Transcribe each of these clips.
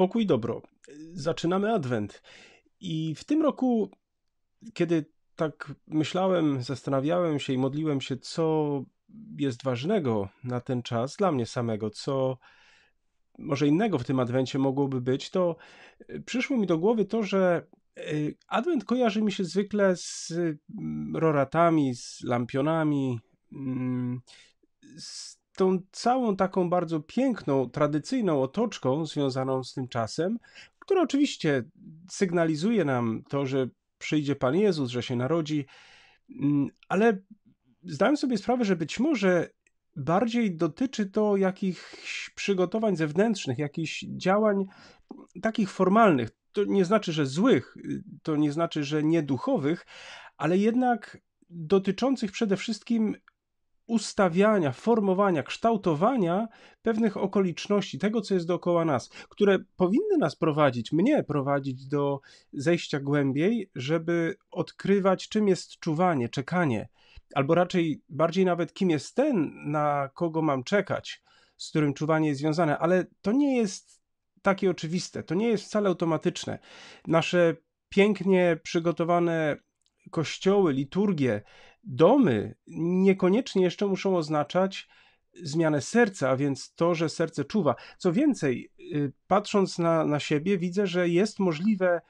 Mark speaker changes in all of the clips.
Speaker 1: Pokój dobro. Zaczynamy adwent. I w tym roku, kiedy tak myślałem, zastanawiałem się i modliłem się, co jest ważnego na ten czas dla mnie samego, co może innego w tym adwencie mogłoby być, to e, przyszło mi do głowy to, że e, adwent kojarzy mi się zwykle z mm, roratami, z lampionami, mm, z tą całą taką bardzo piękną, tradycyjną otoczką związaną z tym czasem, która oczywiście sygnalizuje nam to, że przyjdzie Pan Jezus, że się narodzi, mm, ale zdałem sobie sprawę, że być może bardziej dotyczy to jakichś przygotowań zewnętrznych, jakichś działań takich formalnych. To nie znaczy, że złych, to nie znaczy, że nieduchowych, ale jednak dotyczących przede wszystkim ustawiania, formowania, kształtowania pewnych okoliczności, tego, co jest dookoła nas, które powinny nas prowadzić, mnie prowadzić do zejścia głębiej, żeby odkrywać, czym jest czuwanie, czekanie, albo raczej bardziej nawet, kim jest ten, na kogo mam czekać, z którym czuwanie jest związane, ale to nie jest takie oczywiste, to nie jest wcale automatyczne. Nasze pięknie przygotowane kościoły, liturgie, Domy niekoniecznie jeszcze muszą oznaczać zmianę serca, a więc to, że serce czuwa. Co więcej, y, patrząc na, na siebie, widzę, że jest możliwe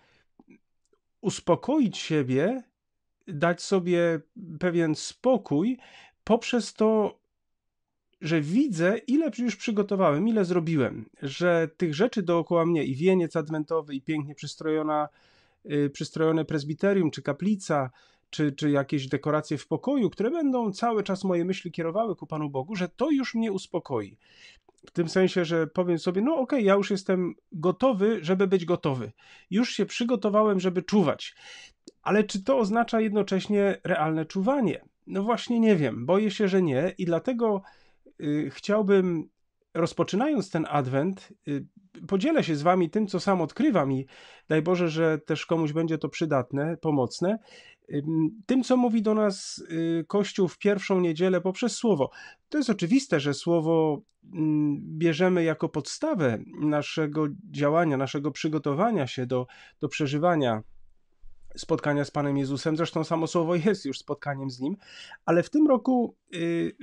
Speaker 1: uspokoić siebie, dać sobie pewien spokój poprzez to, że widzę, ile już przygotowałem, ile zrobiłem, że tych rzeczy dookoła mnie i wieniec adwentowy, i pięknie przystrojona, y, przystrojone prezbiterium czy kaplica, czy, czy jakieś dekoracje w pokoju, które będą cały czas moje myśli kierowały ku Panu Bogu, że to już mnie uspokoi. W tym sensie, że powiem sobie, no okej, okay, ja już jestem gotowy, żeby być gotowy. Już się przygotowałem, żeby czuwać. Ale czy to oznacza jednocześnie realne czuwanie? No właśnie nie wiem, boję się, że nie i dlatego y, chciałbym rozpoczynając ten adwent, y, podzielę się z Wami tym, co sam odkrywam i daj Boże, że też komuś będzie to przydatne, pomocne. Tym, co mówi do nas y, Kościół w pierwszą niedzielę poprzez Słowo. To jest oczywiste, że Słowo mm, bierzemy jako podstawę naszego działania, naszego przygotowania się do, do przeżywania spotkania z Panem Jezusem. Zresztą samo słowo jest już spotkaniem z Nim, ale w tym roku y, y,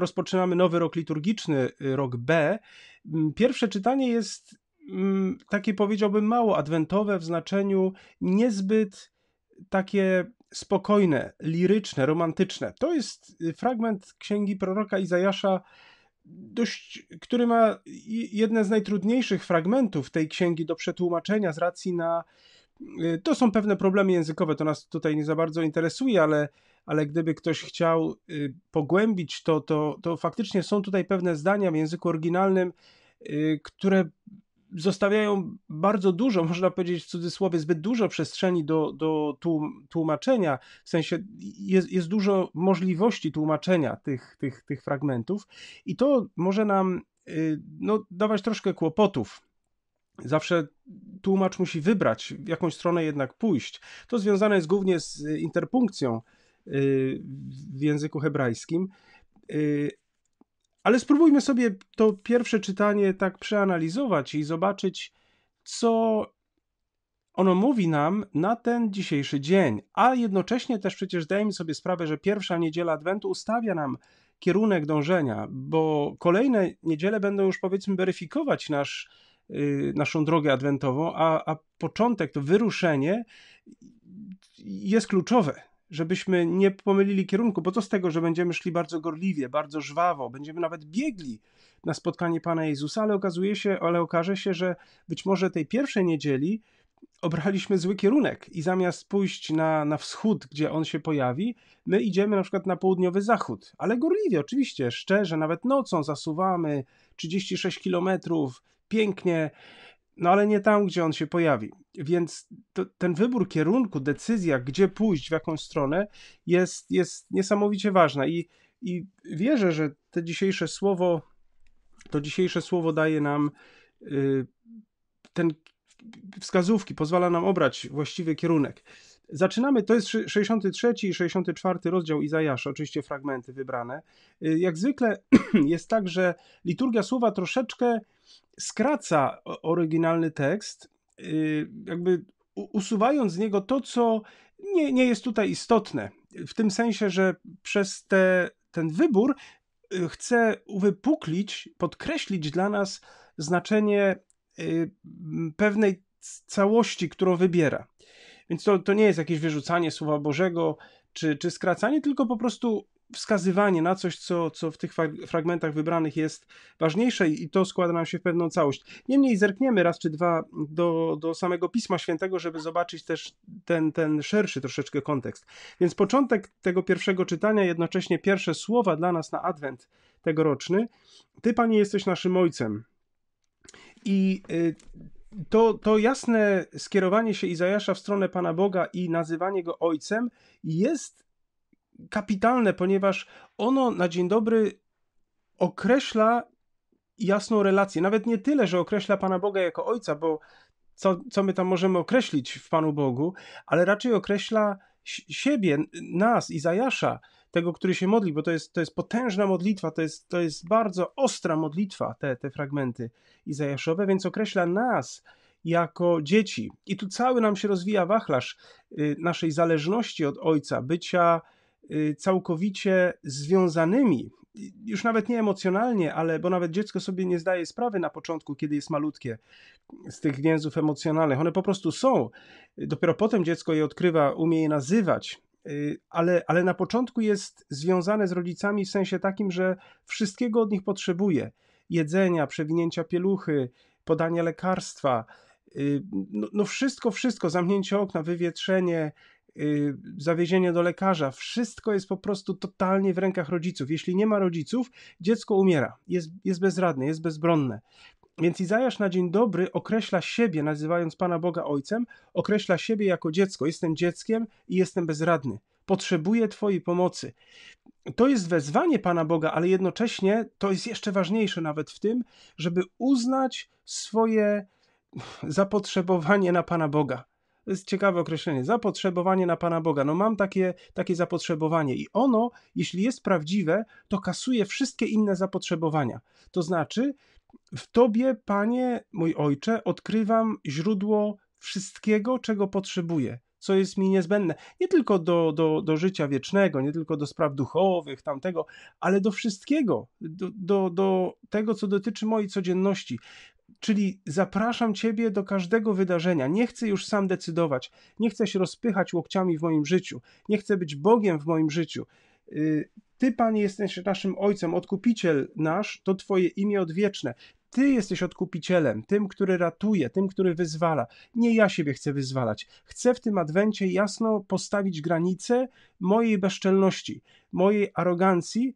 Speaker 1: rozpoczynamy nowy rok liturgiczny, y, rok B. Mm, pierwsze czytanie jest mm, takie, powiedziałbym, mało adwentowe w znaczeniu niezbyt takie spokojne, liryczne, romantyczne. To jest fragment księgi proroka Izajasza, dość, który ma jedne z najtrudniejszych fragmentów tej księgi do przetłumaczenia z racji na Y, to są pewne problemy językowe, to nas tutaj nie za bardzo interesuje, ale, ale gdyby ktoś chciał y, pogłębić to, to, to faktycznie są tutaj pewne zdania w języku oryginalnym, y, które zostawiają bardzo dużo, można powiedzieć w cudzysłowie, zbyt dużo przestrzeni do, do tłumaczenia, w sensie jest, jest dużo możliwości tłumaczenia tych, tych, tych fragmentów i to może nam no, dawać troszkę kłopotów Zawsze tłumacz musi wybrać, w jaką stronę jednak pójść. To związane jest głównie z y, interpunkcją y, w języku hebrajskim. Y, ale spróbujmy sobie to pierwsze czytanie tak przeanalizować i zobaczyć, co ono mówi nam na ten dzisiejszy dzień. A jednocześnie też przecież dajmy sobie sprawę, że pierwsza niedziela Adwentu ustawia nam kierunek dążenia, bo kolejne niedziele będą już powiedzmy weryfikować nasz Y, naszą drogę adwentową, a, a początek, to wyruszenie jest kluczowe żebyśmy nie pomylili kierunku, bo co z tego, że będziemy szli bardzo gorliwie, bardzo żwawo, będziemy nawet biegli na spotkanie Pana Jezusa, ale okazuje się, ale okaże się, że być może tej pierwszej niedzieli obraliśmy zły kierunek i zamiast pójść na, na wschód, gdzie on się pojawi, my idziemy na przykład na południowy zachód, ale gorliwie oczywiście, szczerze, nawet nocą zasuwamy 36 kilometrów, pięknie, no ale nie tam, gdzie on się pojawi. Więc to, ten wybór kierunku, decyzja, gdzie pójść, w jaką stronę, jest, jest niesamowicie ważna. I, I wierzę, że te dzisiejsze słowo, to dzisiejsze słowo daje nam y, ten wskazówki, pozwala nam obrać właściwy kierunek. Zaczynamy, to jest 63 i 64 rozdział Izajasza, oczywiście fragmenty wybrane. Y, jak zwykle jest tak, że liturgia słowa troszeczkę skraca oryginalny tekst, y, jakby usuwając z niego to, co nie, nie jest tutaj istotne. W tym sensie, że przez te, ten wybór y, chce uwypuklić, podkreślić dla nas znaczenie y, pewnej całości, którą wybiera. Więc to, to nie jest jakieś wyrzucanie Słowa Bożego czy, czy skracanie, tylko po prostu wskazywanie na coś, co, co w tych fragmentach wybranych jest ważniejsze i to składa nam się w pewną całość. Niemniej zerkniemy raz czy dwa do, do samego Pisma Świętego, żeby zobaczyć też ten, ten szerszy troszeczkę kontekst. Więc początek tego pierwszego czytania, jednocześnie pierwsze słowa dla nas na Adwent tegoroczny. Ty, Panie, jesteś naszym Ojcem. I y, to, to jasne skierowanie się Izajasza w stronę Pana Boga i nazywanie Go Ojcem jest kapitalne, ponieważ ono na dzień dobry określa jasną relację. Nawet nie tyle, że określa Pana Boga jako Ojca, bo co, co my tam możemy określić w Panu Bogu, ale raczej określa siebie, nas, Izajasza, tego, który się modli, bo to jest, to jest potężna modlitwa, to jest, to jest bardzo ostra modlitwa, te, te fragmenty Izajaszowe, więc określa nas jako dzieci. I tu cały nam się rozwija wachlarz y, naszej zależności od Ojca, bycia Y, całkowicie związanymi, już nawet nie emocjonalnie, ale bo nawet dziecko sobie nie zdaje sprawy na początku, kiedy jest malutkie, z tych więzów emocjonalnych. One po prostu są. Dopiero potem dziecko je odkrywa, umie je nazywać, y, ale, ale na początku jest związane z rodzicami w sensie takim, że wszystkiego od nich potrzebuje: jedzenia, przewinięcia pieluchy, podania lekarstwa. Y, no, no wszystko, wszystko, zamknięcie okna, wywietrzenie, Y, zawiezienie do lekarza, wszystko jest po prostu totalnie w rękach rodziców. Jeśli nie ma rodziców, dziecko umiera, jest, jest bezradne, jest bezbronne. Więc Izajasz na dzień dobry określa siebie, nazywając Pana Boga Ojcem, określa siebie jako dziecko. Jestem dzieckiem i jestem bezradny. Potrzebuję Twojej pomocy. To jest wezwanie Pana Boga, ale jednocześnie to jest jeszcze ważniejsze nawet w tym, żeby uznać swoje zapotrzebowanie na Pana Boga to jest ciekawe określenie, zapotrzebowanie na Pana Boga. No mam takie, takie zapotrzebowanie i ono, jeśli jest prawdziwe, to kasuje wszystkie inne zapotrzebowania. To znaczy, w Tobie, Panie, mój Ojcze, odkrywam źródło wszystkiego, czego potrzebuję co jest mi niezbędne. Nie tylko do, do, do życia wiecznego, nie tylko do spraw duchowych, tamtego, ale do wszystkiego, do, do, do tego, co dotyczy mojej codzienności. Czyli zapraszam Ciebie do każdego wydarzenia. Nie chcę już sam decydować, nie chcę się rozpychać łokciami w moim życiu, nie chcę być Bogiem w moim życiu. Y, Ty, Panie, jesteś naszym Ojcem, odkupiciel nasz, to Twoje imię odwieczne. Ty jesteś odkupicielem, tym, który ratuje, tym, który wyzwala. Nie ja siebie chcę wyzwalać. Chcę w tym adwencie jasno postawić granice mojej bezczelności, mojej arogancji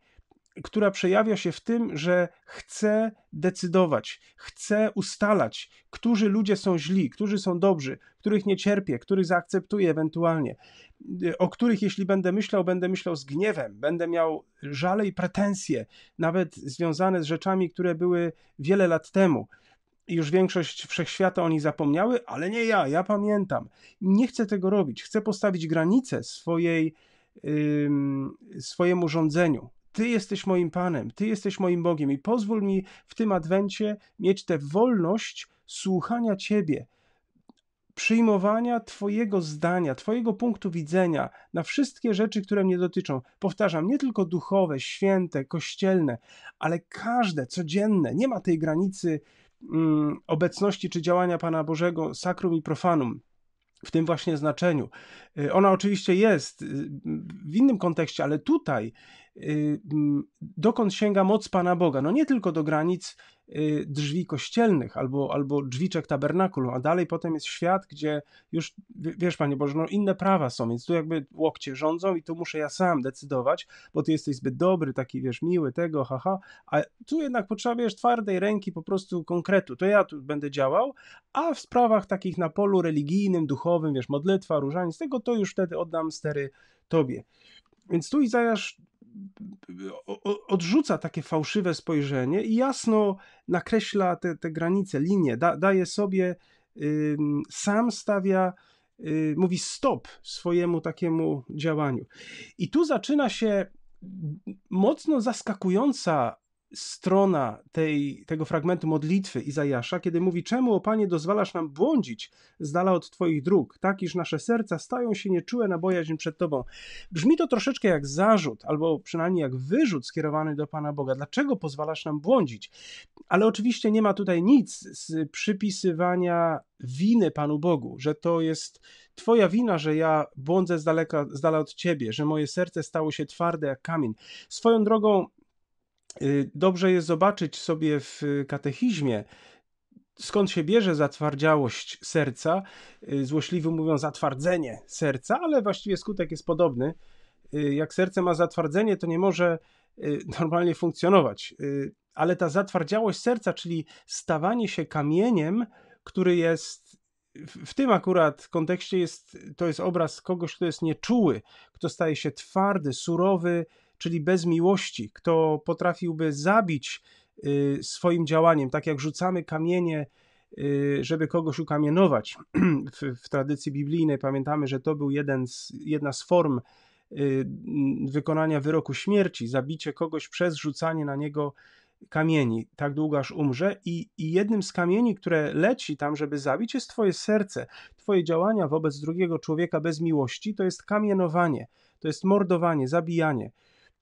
Speaker 1: która przejawia się w tym, że chce decydować, chce ustalać, którzy ludzie są źli, którzy są dobrzy, których nie cierpię, których zaakceptuję ewentualnie, o których jeśli będę myślał, będę myślał z gniewem, będę miał żale i pretensje, nawet związane z rzeczami, które były wiele lat temu. Już większość wszechświata o nich zapomniały, ale nie ja, ja pamiętam. Nie chcę tego robić. Chcę postawić granicę swojej, yy, swojemu rządzeniu, ty jesteś moim Panem, Ty jesteś moim Bogiem i pozwól mi w tym adwencie mieć tę wolność słuchania Ciebie, przyjmowania Twojego zdania, Twojego punktu widzenia na wszystkie rzeczy, które mnie dotyczą. Powtarzam, nie tylko duchowe, święte, kościelne, ale każde, codzienne. Nie ma tej granicy mm, obecności czy działania Pana Bożego, sakrum i profanum w tym właśnie znaczeniu. Y, ona oczywiście jest y, w innym kontekście, ale tutaj Y, dokąd sięga moc Pana Boga. No nie tylko do granic y, drzwi kościelnych albo, albo drzwiczek tabernakulum, a dalej potem jest świat, gdzie już, wiesz Panie Boże, no inne prawa są, więc tu jakby łokcie rządzą i tu muszę ja sam decydować, bo Ty jesteś zbyt dobry, taki wiesz, miły, tego, haha, a tu jednak potrzebujesz twardej ręki po prostu konkretu, to ja tu będę działał, a w sprawach takich na polu religijnym, duchowym, wiesz, modlitwa, różaniec, tego to już wtedy oddam stery Tobie. Więc tu Izajasz odrzuca takie fałszywe spojrzenie i jasno nakreśla te, te granice, linie, da, daje sobie, y, sam stawia, y, mówi stop swojemu takiemu działaniu. I tu zaczyna się mocno zaskakująca strona tej, tego fragmentu modlitwy Izajasza, kiedy mówi: Czemu, o Panie, dozwalasz nam błądzić z dala od Twoich dróg, tak iż nasze serca stają się nieczułe na bojaźń przed Tobą? Brzmi to troszeczkę jak zarzut, albo przynajmniej jak wyrzut skierowany do Pana Boga. Dlaczego pozwalasz nam błądzić? Ale oczywiście nie ma tutaj nic z przypisywania winy Panu Bogu, że to jest Twoja wina, że ja błądzę z daleka, z dala od Ciebie, że moje serce stało się twarde jak kamień. Swoją drogą, Y, dobrze jest zobaczyć sobie w katechizmie, skąd się bierze zatwardziałość serca. Y, złośliwi mówią zatwardzenie serca, ale właściwie skutek jest podobny. Y, jak serce ma zatwardzenie, to nie może normalnie funkcjonować. Ale ta zatwardziałość serca, czyli stawanie się kamieniem, który jest w tym akurat kontekście jest, to jest obraz kogoś, kto jest nieczuły, kto staje się twardy, surowy, czyli bez miłości, kto potrafiłby zabić y, swoim działaniem, tak jak rzucamy kamienie, y, żeby kogoś ukamienować. W, w tradycji biblijnej pamiętamy, że to był jeden z, jedna z form y, wykonania wyroku śmierci, zabicie kogoś przez rzucanie na niego kamieni, tak długo aż umrze, i, i jednym z kamieni, które leci tam, żeby zabić, jest Twoje serce. Twoje działania wobec drugiego człowieka bez miłości to jest kamienowanie, to jest mordowanie, zabijanie.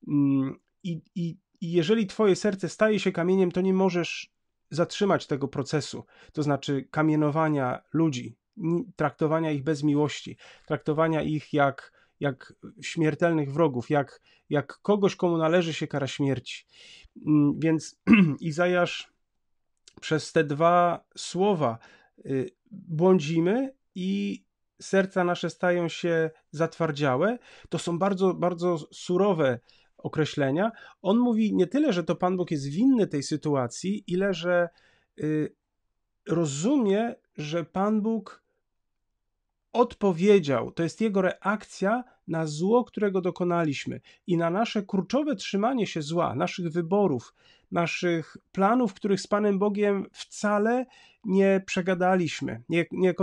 Speaker 1: Mm, I, i, i jeżeli Twoje serce staje się kamieniem, to nie możesz zatrzymać tego procesu, to znaczy kamienowania ludzi, traktowania ich bez miłości, traktowania ich jak jak śmiertelnych wrogów, jak, jak kogoś, komu należy się kara śmierci. Mm, więc Izajasz przez te dwa słowa y, błądzimy i serca nasze stają się zatwardziałe. To są bardzo, bardzo surowe określenia. On mówi nie tyle, że to Pan Bóg jest winny tej sytuacji, ile że y, rozumie, że Pan Bóg odpowiedział. To jest jego reakcja na zło, którego dokonaliśmy i na nasze kurczowe trzymanie się zła, naszych wyborów, naszych planów, których z Panem Bogiem wcale nie przegadaliśmy, nie, nie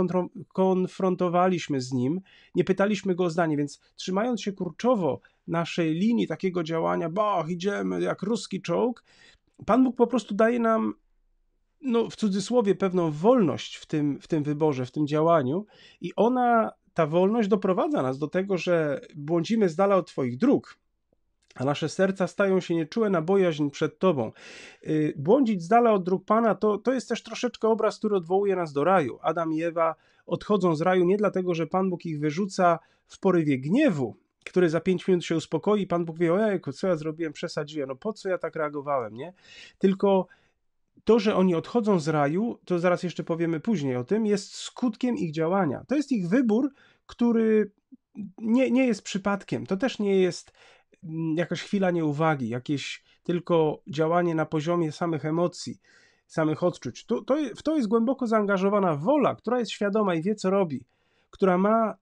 Speaker 1: konfrontowaliśmy z Nim, nie pytaliśmy Go o zdanie, więc trzymając się kurczowo naszej linii takiego działania, bo idziemy jak ruski czołg, Pan Bóg po prostu daje nam no, w cudzysłowie pewną wolność w tym, w tym wyborze, w tym działaniu, i ona, ta wolność doprowadza nas do tego, że błądzimy z dala od Twoich dróg. A nasze serca stają się nieczułe na bojaźń przed Tobą. Y, błądzić z dala od dróg Pana to, to jest też troszeczkę obraz, który odwołuje nas do raju. Adam i Ewa odchodzą z raju nie dlatego, że Pan Bóg ich wyrzuca w porywie gniewu, który za pięć minut się uspokoi, Pan Bóg wie, ojej, co ja zrobiłem, przesadziłem, no po co ja tak reagowałem, nie? Tylko to, że oni odchodzą z raju, to zaraz jeszcze powiemy później o tym, jest skutkiem ich działania. To jest ich wybór, który nie, nie jest przypadkiem. To też nie jest mm, jakaś chwila nieuwagi, jakieś tylko działanie na poziomie samych emocji, samych odczuć. To, to, w to jest głęboko zaangażowana wola, która jest świadoma i wie, co robi, która ma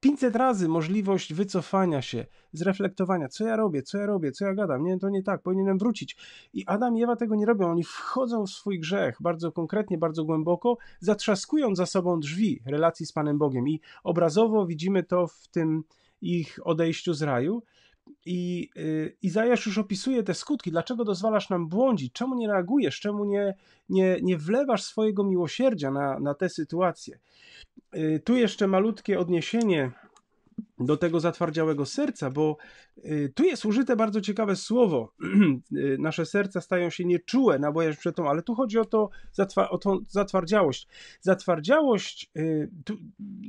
Speaker 1: 500 razy możliwość wycofania się, zreflektowania, co ja robię, co ja robię, co ja gadam, nie, to nie tak, powinienem wrócić. I Adam i Ewa tego nie robią, oni wchodzą w swój grzech bardzo konkretnie, bardzo głęboko, zatrzaskując za sobą drzwi relacji z Panem Bogiem. I obrazowo widzimy to w tym ich odejściu z raju, i y, Izajasz już opisuje te skutki, dlaczego dozwalasz nam błądzić, czemu nie reagujesz, czemu nie, nie, nie wlewasz swojego miłosierdzia na, na te sytuacje. Y, tu jeszcze malutkie odniesienie do tego zatwardziałego serca, bo y, tu jest użyte bardzo ciekawe słowo. Y, nasze serca stają się nieczułe na bojaźń tą, ale tu chodzi o, to, zatwa- o tą zatwardziałość. Zatwardziałość,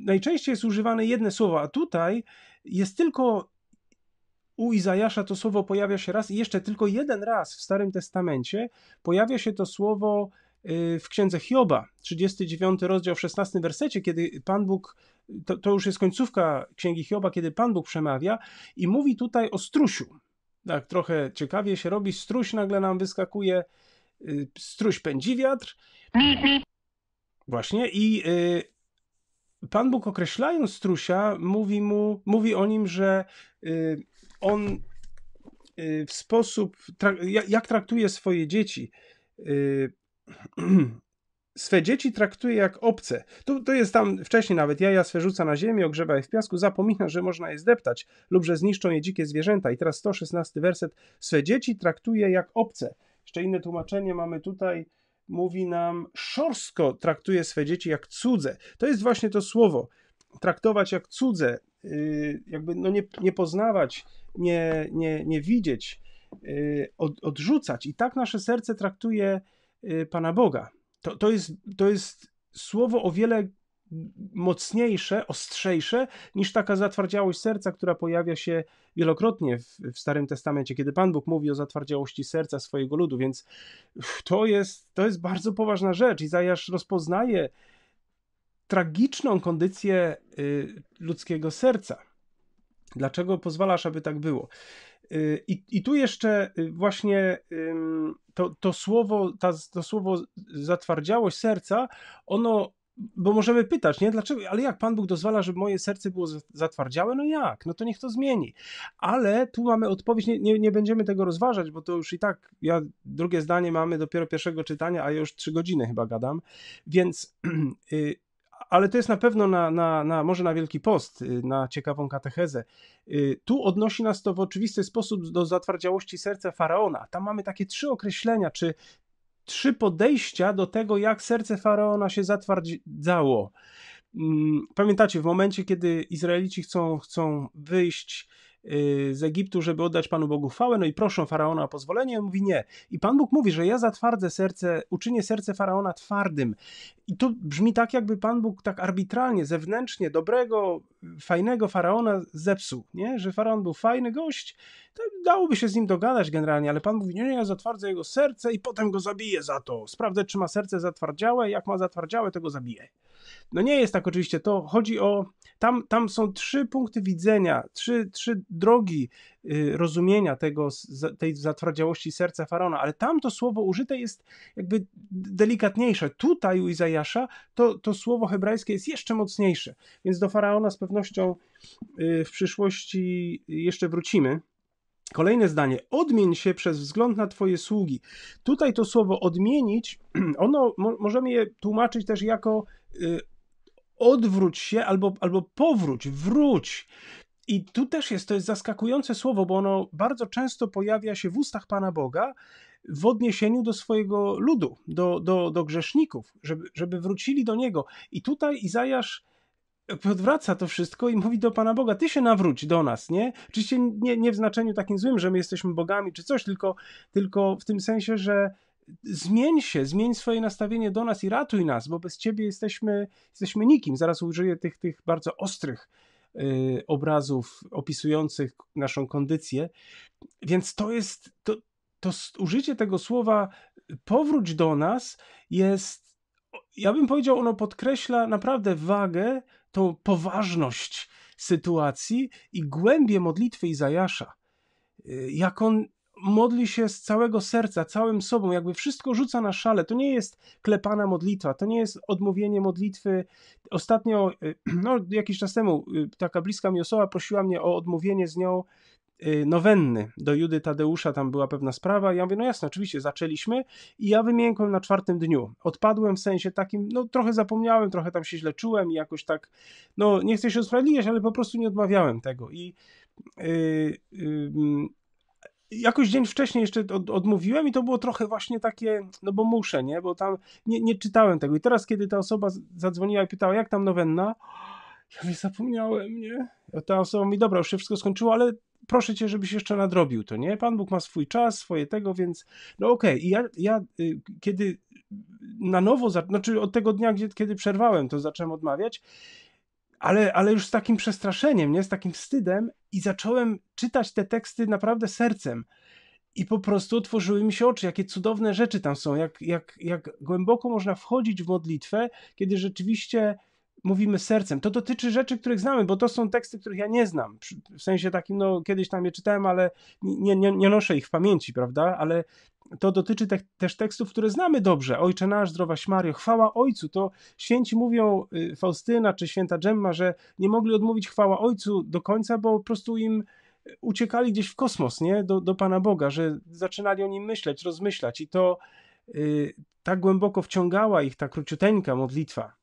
Speaker 1: najczęściej jest używane jedne słowo, a tutaj jest tylko u Izajasza to słowo pojawia się raz i jeszcze tylko jeden raz w Starym Testamencie pojawia się to słowo y, w księdze Hioba, 39 rozdział, 16 wersecie, kiedy Pan Bóg, to, to już jest końcówka księgi Hioba, kiedy Pan Bóg przemawia i mówi tutaj o strusiu. Tak, trochę ciekawie się robi, struś nagle nam wyskakuje, y, struś pędzi wiatr. Właśnie i y, Pan Bóg określając strusia, mówi, mu, mówi o nim, że on y, w sposób, jak traktuje swoje dzieci, y, swe dzieci traktuje jak obce. To, to jest tam wcześniej nawet, jaja swe rzuca na ziemię, ogrzewa je w piasku, zapomina, że można je zdeptać lub że zniszczą je dzikie zwierzęta. I teraz 116 werset, swe dzieci traktuje jak obce. Jeszcze inne tłumaczenie mamy tutaj, mówi nam, szorstko traktuje swe dzieci jak cudze. To jest właśnie to słowo, traktować jak cudze, Y, jakby no nie, nie poznawać, nie, nie, nie widzieć, y, od, odrzucać. I tak nasze serce traktuje y, Pana Boga. To, to, jest, to jest słowo o wiele mocniejsze, ostrzejsze niż taka zatwardziałość serca, która pojawia się wielokrotnie w, w, Starym Testamencie, kiedy Pan Bóg mówi o zatwardziałości serca swojego ludu, więc to jest, to jest bardzo poważna rzecz. i Zajasz rozpoznaje tragiczną kondycję y, ludzkiego serca. Dlaczego pozwalasz, aby tak było? Y, I, I, tu jeszcze y, właśnie to, to, słowo, ta, to słowo zatwardziałość serca, ono, bo możemy pytać, nie, dlaczego, ale jak Pan Bóg dozwala, żeby moje serce było zatwardziałe? No jak? No to niech to zmieni. Ale tu mamy odpowiedź, nie, nie, nie będziemy tego rozważać, bo to już i tak, ja drugie zdanie mamy dopiero pierwszego czytania, a ja już trzy godziny chyba gadam, więc ale to jest na pewno na, na, na, może na Wielki Post, y, na ciekawą katechezę. Y, tu odnosi nas to w oczywisty sposób do zatwardziałości serca faraona. Tam mamy takie trzy określenia, czy trzy podejścia do tego, jak serce faraona się zatwardzało. Mm, pamiętacie, w momencie, kiedy Izraelici chcą, chcą wyjść Y, z Egiptu, żeby oddać Panu Bogu chwałę, no i proszą Faraona o pozwolenie, on mówi nie. I Pan Bóg mówi, że ja zatwardzę serce, uczynię serce Faraona twardym. I to brzmi tak, jakby Pan Bóg tak arbitralnie, zewnętrznie, dobrego, fajnego Faraona zepsuł, nie? Że Faraon był fajny gość, dałoby się z nim dogadać generalnie, ale Pan mówi, nie, nie, ja zatwardzę jego serce i potem go zabiję za to. Sprawdzę, czy ma serce zatwardziałe, jak ma zatwardziałe, to go zabiję. No nie jest tak oczywiście, to chodzi o, tam, tam są trzy punkty widzenia, trzy, trzy drogi y, rozumienia tego, tej zatwardziałości serca faraona ale tam to słowo użyte jest jakby delikatniejsze. Tutaj u Izajasza to, to słowo hebrajskie jest jeszcze mocniejsze, więc do Faraona z pewnością y, w przyszłości jeszcze wrócimy. Kolejne zdanie. Odmień się przez wzgląd na Twoje sługi. Tutaj to słowo odmienić, ono możemy je tłumaczyć też jako y, odwróć się albo, albo powróć, wróć. I tu też jest, to jest zaskakujące słowo, bo ono bardzo często pojawia się w ustach Pana Boga w odniesieniu do swojego ludu, do, do, do grzeszników, żeby, żeby wrócili do Niego. I tutaj Izajasz odwraca to wszystko i mówi do Pana Boga, Ty się nawróć do nas, nie? Oczywiście nie, nie w znaczeniu takim złym, że my jesteśmy bogami czy coś, tylko, tylko w tym sensie, że zmień się, zmień swoje nastawienie do nas i ratuj nas, bo bez ciebie jesteśmy, jesteśmy nikim. Zaraz użyję tych, tych bardzo ostrych y, obrazów opisujących naszą kondycję. Więc to jest, to, to użycie tego słowa powróć do nas jest, ja bym powiedział, ono podkreśla naprawdę wagę, tą poważność sytuacji i głębię modlitwy Izajasza. Y, jak on modli się z całego serca, całym sobą, jakby wszystko rzuca na szale. To nie jest klepana modlitwa, to nie jest odmówienie modlitwy. Ostatnio, y, no jakiś czas temu, y, taka bliska mi osoba prosiła mnie o odmówienie z nią y, nowenny do Judy Tadeusza, tam była pewna sprawa. Ja mówię, no jasne, oczywiście, zaczęliśmy i ja wymiękłem na czwartym dniu. Odpadłem w sensie takim, no trochę zapomniałem, trochę tam się źle czułem i jakoś tak, no nie chcę się usprawiedliwiać, ale po prostu nie odmawiałem tego. I yy, yy, jakoś dzień wcześniej jeszcze od, odmówiłem i to było trochę właśnie takie, no bo muszę, nie? Bo tam nie, nie czytałem tego. I teraz, kiedy ta osoba zadzwoniła i pytała, jak tam nowenna, ja mi zapomniałem, nie? A ta osoba mi, dobra, już się wszystko skończyło, ale proszę cię, żebyś jeszcze nadrobił to, nie? Pan Bóg ma swój czas, swoje tego, więc no okej. Okay. I ja, ja y, kiedy na nowo, za... znaczy od tego dnia, gdzie, kiedy przerwałem, to zacząłem odmawiać ale, ale już z takim przestraszeniem, nie? z takim wstydem, i zacząłem czytać te teksty naprawdę sercem. I po prostu otworzyły mi się oczy, jakie cudowne rzeczy tam są, jak, jak, jak głęboko można wchodzić w modlitwę, kiedy rzeczywiście mówimy sercem. To dotyczy rzeczy, których znamy, bo to są teksty, których ja nie znam. W sensie takim, no kiedyś tam je czytałem, ale nie, nie, nie noszę ich w pamięci, prawda? Ale to dotyczy te, też tekstów, które znamy dobrze. Ojcze nasz, zdrowaś Mario, chwała Ojcu. To święci mówią, y, Faustyna czy święta Dżemma, że nie mogli odmówić chwała Ojcu do końca, bo po prostu im uciekali gdzieś w kosmos, nie? Do, do Pana Boga, że zaczynali o nim myśleć, rozmyślać i to yy, tak głęboko wciągała ich ta króciuteńka modlitwa.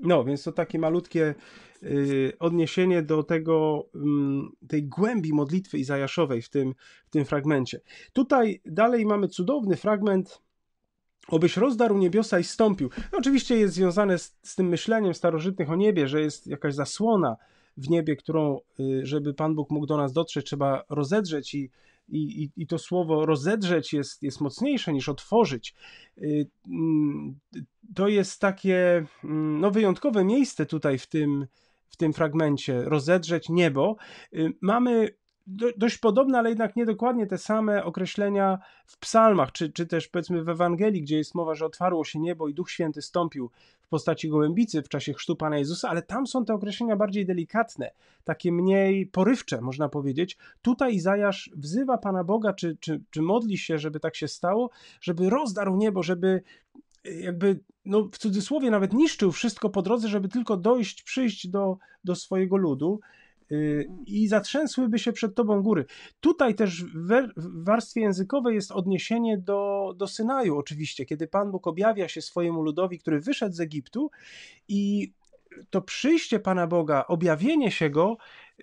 Speaker 1: No, więc to takie malutkie y, odniesienie do tego, y, tej głębi modlitwy Izajaszowej w tym, w tym fragmencie. Tutaj dalej mamy cudowny fragment, obyś rozdarł niebiosa i stąpił. No, oczywiście jest związane z, z, tym myśleniem starożytnych o niebie, że jest jakaś zasłona w niebie, którą, y, żeby Pan Bóg mógł do nas dotrzeć, trzeba rozedrzeć i i, i, i to słowo rozedrzeć jest, jest mocniejsze niż otworzyć. Y, mm, to jest takie mm, no, wyjątkowe miejsce tutaj w tym, w tym fragmencie rozedrzeć niebo. Y, mamy do, dość podobne, ale jednak niedokładnie te same określenia w psalmach, czy, czy też powiedzmy w Ewangelii, gdzie jest mowa, że otwarło się niebo i Duch Święty stąpił w postaci gołębicy w czasie chrztu Pana Jezusa, ale tam są te określenia bardziej delikatne, takie mniej porywcze, można powiedzieć. Tutaj Izajasz wzywa Pana Boga, czy, czy, czy modli się, żeby tak się stało, żeby rozdarł niebo, żeby e, jakby, no w cudzysłowie nawet niszczył wszystko po drodze, żeby tylko dojść, przyjść do, do swojego ludu. Y, i zatrzęsłyby się przed tobą góry. Tutaj też w warstwie językowej jest odniesienie do, do Synaju, oczywiście, kiedy Pan Bóg objawia się swojemu ludowi, który wyszedł z Egiptu i to przyjście Pana Boga, objawienie się go,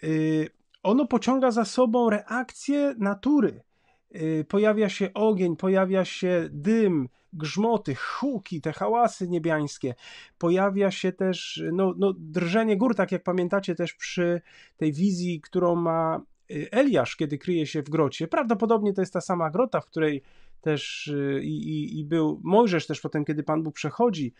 Speaker 1: y, ono pociąga za sobą reakcję natury. Y, pojawia się ogień, pojawia się dym, grzmoty, huki, te hałasy niebiańskie. Pojawia się też y, no, no, drżenie gór, tak jak pamiętacie też przy tej wizji, którą ma y, Eliasz, kiedy kryje się w grocie. Prawdopodobnie to jest ta sama grota, w której też i, i, i był Mojżesz też potem, kiedy Pan Bóg przechodzi,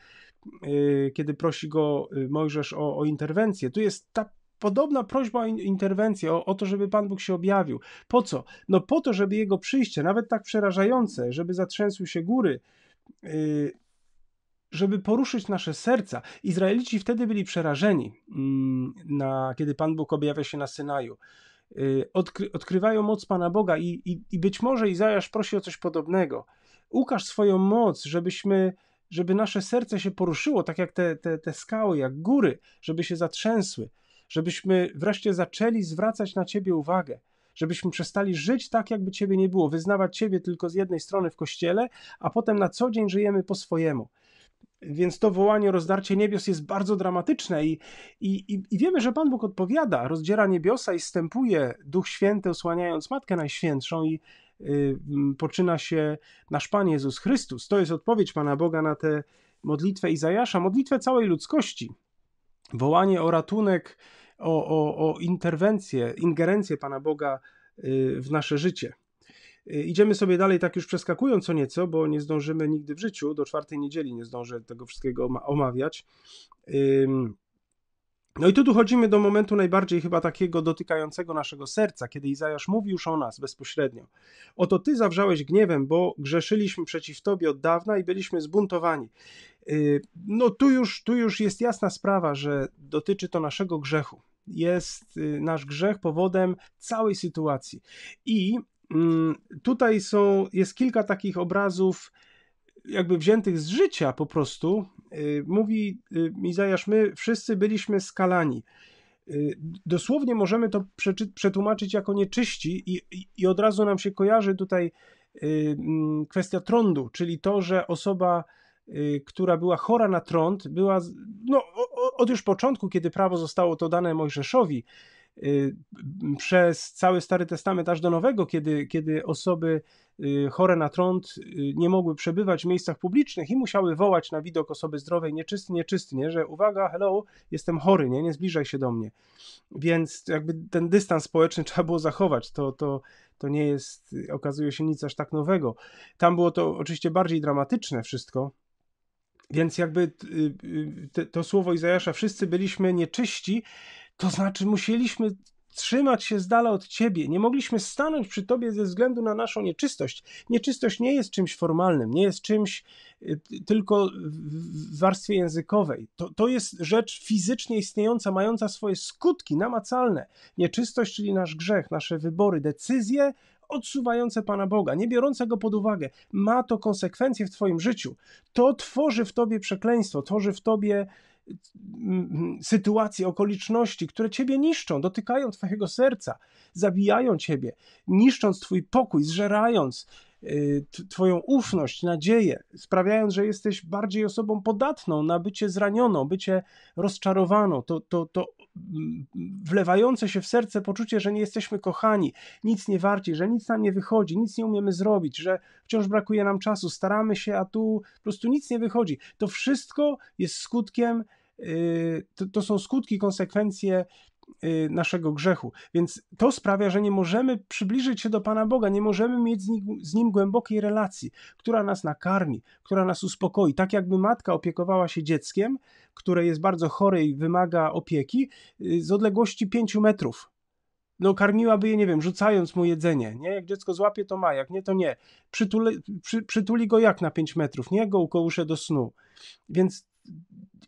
Speaker 1: kiedy prosi go Mojżesz o, o interwencję. Tu jest ta podobna prośba o interwencję, o, o, to, żeby Pan Bóg się objawił. Po co? No po to, żeby Jego przyjście, nawet tak przerażające, żeby zatrzęsły się góry, yy, żeby poruszyć nasze serca. Izraelici wtedy byli przerażeni, mm, na, kiedy Pan Bóg objawia się na Synaju. Yy, odkry, odkrywają moc Pana Boga i, i, i, być może Izajasz prosi o coś podobnego. Ukaż swoją moc, żebyśmy, żeby nasze serce się poruszyło, tak jak te, te, te skały, jak góry, żeby się zatrzęsły żebyśmy wreszcie zaczęli zwracać na Ciebie uwagę, żebyśmy przestali żyć tak, jakby Ciebie nie było, wyznawać Ciebie tylko z jednej strony w kościele, a potem na co dzień żyjemy po swojemu. Więc to wołanie o rozdarcie niebios jest bardzo dramatyczne i, i, i wiemy, że Pan Bóg odpowiada, rozdziera niebiosa i stępuje Duch Święty, osłaniając Matkę Najświętszą i y, poczyna się nasz Pan Jezus Chrystus. To jest odpowiedź Pana Boga na tę modlitwę Izajasza, modlitwę całej ludzkości. Wołanie o ratunek o, o, o interwencję, ingerencję Pana Boga y, w nasze życie. Y, idziemy sobie dalej, tak już przeskakując co nieco, bo nie zdążymy nigdy w życiu, do czwartej niedzieli nie zdążę tego wszystkiego omawiać. No i tu dochodzimy do momentu najbardziej chyba takiego dotykającego naszego serca, kiedy Izajasz mówi już o nas bezpośrednio. Oto ty zawrzałeś gniewem, bo grzeszyliśmy przeciw tobie od dawna i byliśmy zbuntowani. Y, no tu już, tu już jest jasna sprawa, że dotyczy to naszego grzechu. Jest y, nasz grzech powodem całej sytuacji. I mm, tutaj są, jest kilka takich obrazów, jakby wziętych z życia po prostu, Y, mówi y, Izajasz, my wszyscy byliśmy skalani. Y, dosłownie możemy to przetłumaczyć jako nieczyści i, i od razu nam się kojarzy tutaj mm, kwestia trądu, czyli to, że osoba, która była chora na trąd, była no, od już początku, kiedy prawo zostało to dane Mojżeszowi, Y, przez cały Stary Testament aż do Nowego, kiedy, kiedy osoby y, chore na trąd y, nie mogły przebywać w miejscach publicznych i musiały wołać na widok osoby zdrowej nieczysty, nieczysty, nie? że uwaga, hello, jestem chory, nie, nie zbliżaj się do mnie. Więc jakby ten dystans społeczny trzeba było zachować, to, to, to nie jest, okazuje się, nic aż tak nowego. Tam było to oczywiście bardziej dramatyczne wszystko, więc jakby to słowo Izajasza, wszyscy byliśmy nieczyści, to znaczy, musieliśmy trzymać się z dala od Ciebie. Nie mogliśmy stanąć przy Tobie ze względu na naszą nieczystość. Nieczystość nie jest czymś formalnym, nie jest czymś y, tylko w warstwie językowej. To, to jest rzecz fizycznie istniejąca, mająca swoje skutki namacalne. Nieczystość, czyli nasz grzech, nasze wybory, decyzje odsuwające Pana Boga, nie biorące Go pod uwagę. Ma to konsekwencje w Twoim życiu. To tworzy w Tobie przekleństwo, tworzy w Tobie Mm, sytuacje, okoliczności, które ciebie niszczą, dotykają twojego serca, zabijają ciebie, niszcząc twój pokój, zżerając y, twoją ufność, nadzieję, sprawiając, że jesteś bardziej osobą podatną na bycie zranioną, bycie rozczarowaną, to, to, to mm, wlewające się w serce poczucie, że nie jesteśmy kochani, nic nie warci, że nic nam nie wychodzi, nic nie umiemy zrobić, że wciąż brakuje nam czasu, staramy się, a tu po prostu nic nie wychodzi. To wszystko jest skutkiem Y, to, to są skutki, konsekwencje y, naszego grzechu. Więc to sprawia, że nie możemy przybliżyć się do Pana Boga, nie możemy mieć z nim, z nim, głębokiej relacji, która nas nakarmi, która nas uspokoi. Tak jakby matka opiekowała się dzieckiem, które jest bardzo chore i wymaga opieki, y, z odległości 5 metrów. No, karmiłaby je, nie wiem, rzucając mu jedzenie, nie? Jak dziecko złapie, to ma, jak nie, to nie. Przytuli, przy, przytuli go jak na 5 metrów, nie? Go ukołusze do snu. Więc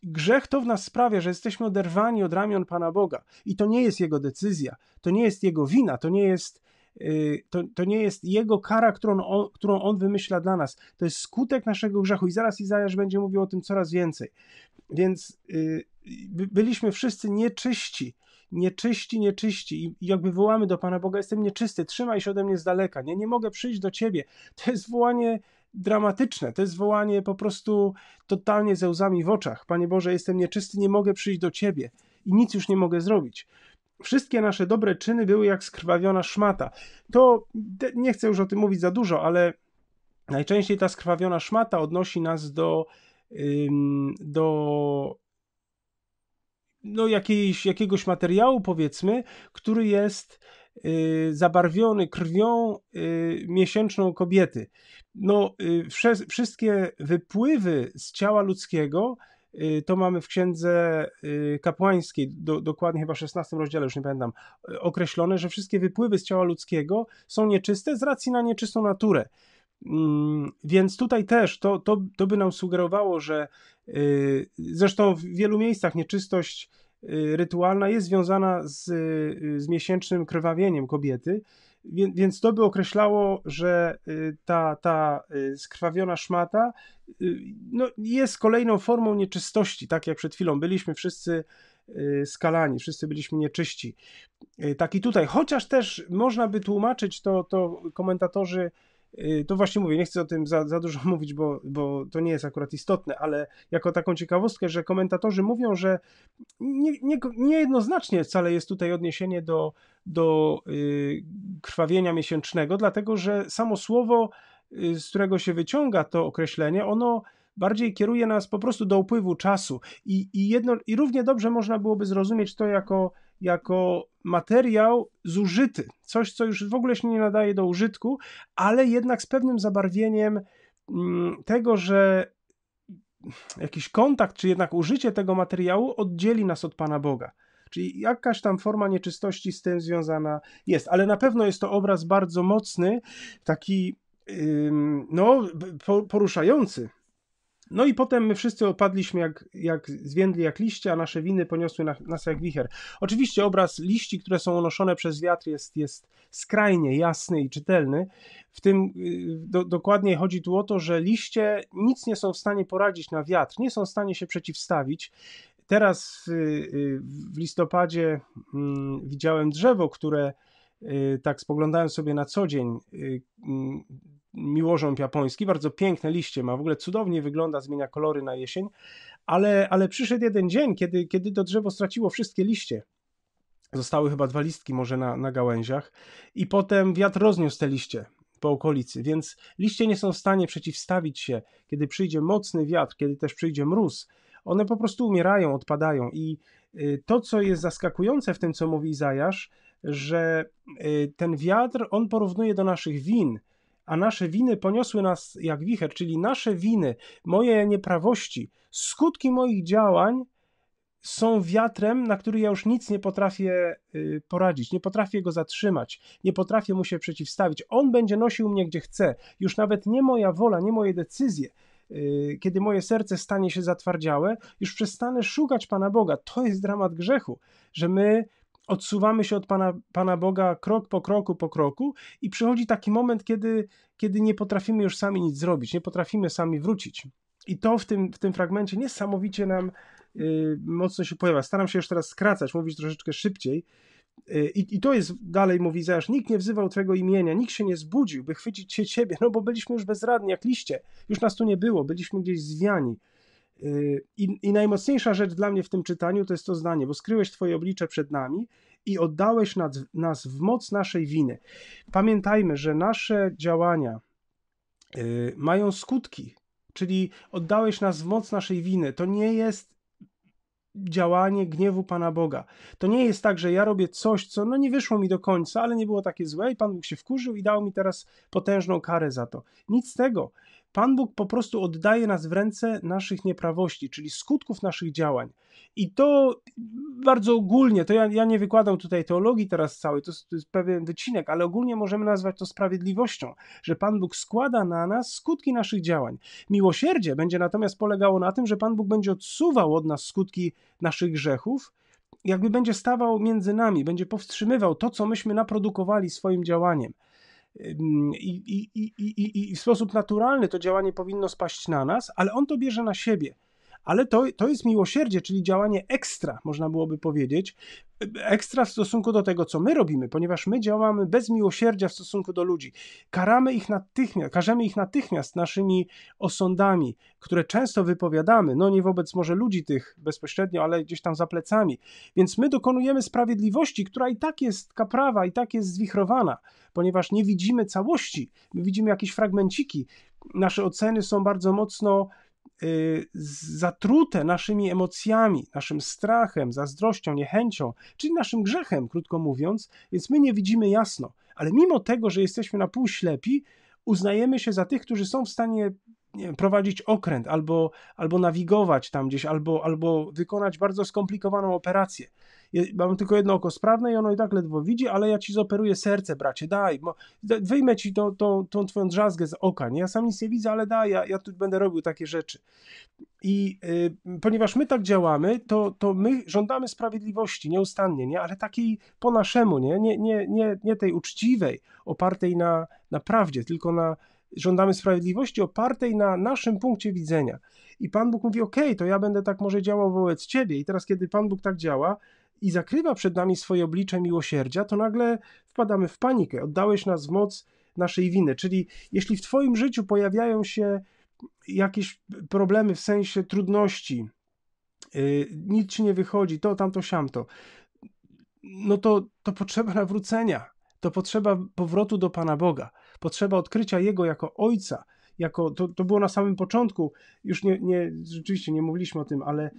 Speaker 1: grzech to w nas sprawia, że jesteśmy oderwani od ramion Pana Boga. I to nie jest Jego decyzja, to nie jest Jego wina, to nie jest, y, to, to nie jest Jego kara, którą on, którą on wymyśla dla nas. To jest skutek naszego grzechu. I zaraz Izajasz będzie mówił o tym coraz więcej. Więc y, byliśmy wszyscy nieczyści nieczyści, nieczyści i jakby wołamy do Pana Boga, jestem nieczysty, trzymaj się ode mnie z daleka, nie, nie mogę przyjść do Ciebie. To jest wołanie dramatyczne. To jest wołanie po prostu totalnie ze łzami w oczach. Panie Boże, jestem nieczysty, nie mogę przyjść do Ciebie i nic już nie mogę zrobić. Wszystkie nasze dobre czyny były jak skrwawiona szmata. To nie chcę już o tym mówić za dużo, ale najczęściej ta skrwawiona szmata odnosi nas do, do no jakiejś, jakiegoś materiału, powiedzmy, który jest Y, zabarwiony krwią y, miesięczną kobiety. No, y, wszystkie wypływy z ciała ludzkiego to mamy w księdze kapłańskiej, do, dokładnie chyba 16 rozdziale, już nie pamiętam, określone, że wszystkie wypływy z ciała ludzkiego są nieczyste z racji na nieczystą naturę. Mm, więc tutaj też to, to, to by nam sugerowało, że zresztą w wielu miejscach nieczystość Y, rytualna jest związana z, y, z miesięcznym krwawieniem kobiety, więc to by określało, że y, ta, ta skrwawiona szmata no, jest kolejną formą nieczystości, tak jak przed chwilą byliśmy wszyscy skalani, wszyscy byliśmy nieczyści. Tak i tutaj, chociaż też można by tłumaczyć to, to komentatorzy Y, to właśnie mówię, nie chcę o tym za, za dużo mówić, bo, bo to nie jest akurat istotne, ale jako taką ciekawostkę, że komentatorzy mówią, że nie, nie, niejednoznacznie wcale jest tutaj odniesienie do, do y, krwawienia miesięcznego, dlatego że samo słowo, y, z którego się wyciąga to określenie, ono bardziej kieruje nas po prostu do upływu czasu i, i, jedno, i równie dobrze można byłoby zrozumieć to jako jako materiał zużyty, coś, co już w ogóle się nie nadaje do użytku, ale jednak z pewnym zabarwieniem mm, tego, że jakiś kontakt, czy jednak użycie tego materiału oddzieli nas od Pana Boga. Czyli jakaś tam forma nieczystości z tym związana jest, ale na pewno jest to obraz bardzo mocny, taki no, poruszający no i potem my wszyscy opadliśmy jak, jak zwiędli jak liście, a nasze winy poniosły na, nas jak wicher. Oczywiście obraz liści, które są unoszone przez wiatr jest, jest skrajnie jasny i czytelny. W tym y, do, dokładniej chodzi tu o to, że liście nic nie są w stanie poradzić na wiatr, nie są w stanie się przeciwstawić. Teraz y, y, w listopadzie mm, widziałem drzewo, które tak spoglądałem sobie na co dzień, mm, miłożąb japoński, bardzo piękne liście ma, w ogóle cudownie wygląda, zmienia kolory na jesień, ale, ale przyszedł jeden dzień, kiedy, kiedy to drzewo straciło wszystkie liście. Zostały chyba dwa listki może na, na gałęziach i potem wiatr rozniósł te liście po okolicy, więc liście nie są w stanie przeciwstawić się, kiedy przyjdzie mocny wiatr, kiedy też przyjdzie mróz. One po prostu umierają, odpadają i y, to, co jest zaskakujące w tym, co mówi Izajasz, że y, ten wiatr, on porównuje do naszych win, a nasze winy poniosły nas jak wicher, czyli nasze winy, moje nieprawości, skutki moich działań są wiatrem, na który ja już nic nie potrafię y, poradzić, nie potrafię go zatrzymać, nie potrafię mu się przeciwstawić. On będzie nosił mnie gdzie chce, już nawet nie moja wola, nie moje decyzje. Y, kiedy moje serce stanie się zatwardziałe, już przestanę szukać Pana Boga. To jest dramat grzechu, że my odsuwamy się od Pana, Pana Boga krok po kroku, po kroku, i przychodzi taki moment, kiedy, kiedy nie potrafimy już sami nic zrobić, nie potrafimy sami wrócić. I to w tym, w tym fragmencie niesamowicie nam y, mocno się pojawia. Staram się już teraz skracać, mówić troszeczkę szybciej. Y, i I, to jest dalej, mówi Izajasz, nikt nie wzywał Twojego imienia, nikt się nie zbudził, by chwycić się Ciebie, no bo byliśmy już bezradni jak liście. Już nas tu nie było, byliśmy gdzieś zwiani. Y, I, I, najmocniejsza rzecz dla mnie w tym czytaniu to jest to zdanie, bo skryłeś Twoje oblicze przed nami i oddałeś nas, nas w moc naszej winy. Pamiętajmy, że nasze działania y, mają skutki, czyli oddałeś nas w moc naszej winy. To nie jest działanie gniewu Pana Boga. To nie jest tak, że ja robię coś, co no nie wyszło mi do końca, ale nie było takie złe i Pan Bóg się wkurzył i dał mi teraz potężną karę za to. Nic z tego. Pan Bóg po prostu oddaje nas w ręce naszych nieprawości, czyli skutków naszych działań. I to bardzo ogólnie, to ja, ja nie wykładam tutaj teologii teraz całej, to, to jest pewien wycinek, ale ogólnie możemy nazwać to sprawiedliwością, że Pan Bóg składa na nas skutki naszych działań. Miłosierdzie będzie natomiast polegało na tym, że Pan Bóg będzie odsuwał od nas skutki naszych grzechów, jakby będzie stawał między nami, będzie powstrzymywał to, co myśmy naprodukowali swoim działaniem i, i, i, i, w sposób naturalny to działanie powinno spaść na nas, ale on to bierze na siebie. Ale to, to jest miłosierdzie, czyli działanie ekstra, można byłoby powiedzieć, ekstra w stosunku do tego, co my robimy, ponieważ my działamy bez miłosierdzia w stosunku do ludzi. Karamy ich natychmiast, karzemy ich natychmiast naszymi osądami, które często wypowiadamy, no nie wobec może ludzi tych bezpośrednio, ale gdzieś tam za plecami. Więc my dokonujemy sprawiedliwości, która i tak jest kaprawa, i tak jest zwichrowana, ponieważ nie widzimy całości, my widzimy jakieś fragmenciki. Nasze oceny są bardzo mocno Y, zatrute naszymi emocjami, naszym strachem, zazdrością, niechęcią, czyli naszym grzechem, krótko mówiąc, więc my nie widzimy jasno. Ale mimo tego, że jesteśmy na pół ślepi, uznajemy się za tych, którzy są w stanie wiem, prowadzić okręt, albo, albo nawigować tam gdzieś, albo, albo wykonać bardzo skomplikowaną operację. Mam tylko jedno oko sprawne i ono i tak ledwo widzi, ale ja ci zoperuję serce, bracie, daj. Wyjmę ci tą, tą, tą twoją drzazgę z oka, nie? Ja sam nic nie widzę, ale daj, ja, ja tu będę robił takie rzeczy. I y, ponieważ my tak działamy, to, to my żądamy sprawiedliwości nieustannie, nie? Ale takiej po naszemu, nie? Nie, nie, nie, nie tej uczciwej, opartej na, na prawdzie, tylko na żądamy sprawiedliwości opartej na naszym punkcie widzenia. I Pan Bóg mówi: OK, to ja będę tak może działał wobec ciebie. I teraz, kiedy Pan Bóg tak działa, i zakrywa przed nami swoje oblicze miłosierdzia, to nagle wpadamy w panikę. Oddałeś nas w moc naszej winy. Czyli jeśli w Twoim życiu pojawiają się jakieś problemy w sensie trudności, yy, nic ci nie wychodzi, to, tamto, siamto, no to, to potrzeba nawrócenia, to potrzeba powrotu do Pana Boga, potrzeba odkrycia Jego jako Ojca, jako, to, to było na samym początku, już nie, nie, rzeczywiście nie mówiliśmy o tym, ale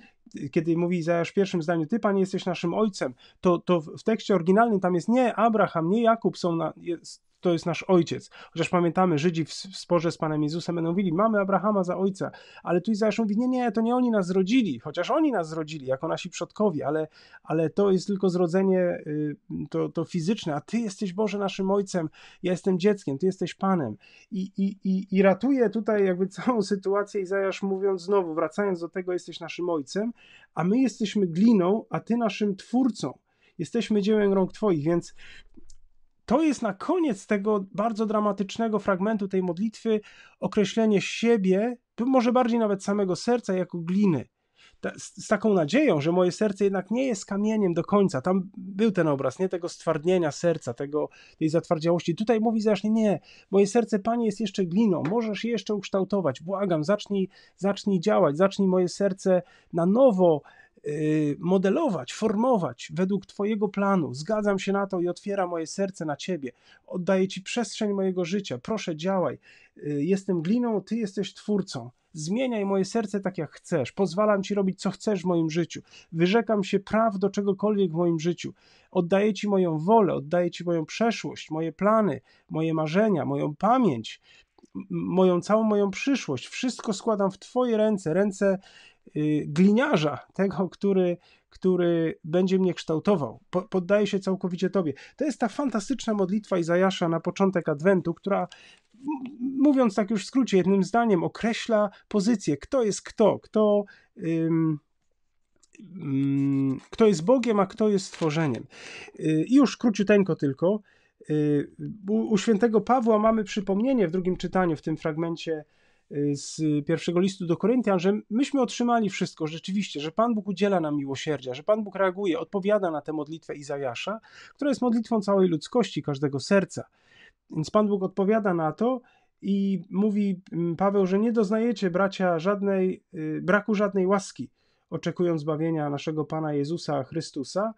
Speaker 1: kiedy mówi Izajasz w pierwszym zdaniu, ty Panie jesteś naszym ojcem, to, to w tekście oryginalnym tam jest nie Abraham, nie Jakub są na, jest, to jest nasz ojciec. Chociaż pamiętamy, Żydzi w, sporze z Panem Jezusem będą mówili, mamy Abrahama za ojca, ale tu Izajasz mówi, nie, nie, to nie oni nas zrodzili, chociaż oni nas zrodzili, jako nasi przodkowie, ale, ale to jest tylko zrodzenie y, to, to fizyczne, a Ty jesteś Boże naszym ojcem, ja jestem dzieckiem, Ty jesteś Panem. I, i, i, i ratuje tutaj jakby całą sytuację Izajasz mówiąc znowu, wracając do tego, jesteś naszym ojcem, a my jesteśmy gliną, a ty naszym twórcą. Jesteśmy dziełem rąk Twoich, więc to jest na koniec tego bardzo dramatycznego fragmentu tej modlitwy określenie siebie, może bardziej nawet samego serca, jako gliny z, z, taką nadzieją, że moje serce jednak nie jest kamieniem do końca. Tam był ten obraz, nie tego stwardnienia serca, tego, tej zatwardziałości. Tutaj mówi zacznie, nie, moje serce, Panie, jest jeszcze gliną, możesz je jeszcze ukształtować. Błagam, zacznij, zacznij działać, zacznij moje serce na nowo y, modelować, formować według Twojego planu. Zgadzam się na to i otwieram moje serce na Ciebie. Oddaję Ci przestrzeń mojego życia. Proszę, działaj. Y, jestem gliną, Ty jesteś twórcą. Zmieniaj moje serce tak, jak chcesz. Pozwalam Ci robić, co chcesz w moim życiu. Wyrzekam się praw do czegokolwiek w moim życiu. Oddaję Ci moją wolę, oddaję Ci moją przeszłość, moje plany, moje marzenia, moją pamięć, moją całą moją przyszłość. Wszystko składam w Twoje ręce, ręce yy, gliniarza, tego, który, który będzie mnie kształtował. Po, poddaję się całkowicie Tobie. To jest ta fantastyczna modlitwa Izajasza na początek Adwentu, która mówiąc tak już w skrócie, jednym zdaniem określa pozycję, kto jest kto, kto, ym, ym, kto jest Bogiem, a kto jest stworzeniem. Y, I już króciuteńko tylko. Y, u, u świętego Pawła mamy przypomnienie w drugim czytaniu, w tym fragmencie y, z pierwszego listu do Koryntian, że myśmy otrzymali wszystko rzeczywiście, że Pan Bóg udziela nam miłosierdzia, że Pan Bóg reaguje, odpowiada na tę modlitwę Izajasza, która jest modlitwą całej ludzkości, każdego serca. Więc Pan Bóg odpowiada na to i mówi mm, Paweł, że nie doznajecie bracia żadnej, y, braku żadnej łaski, oczekując zbawienia naszego Pana Jezusa Chrystusa.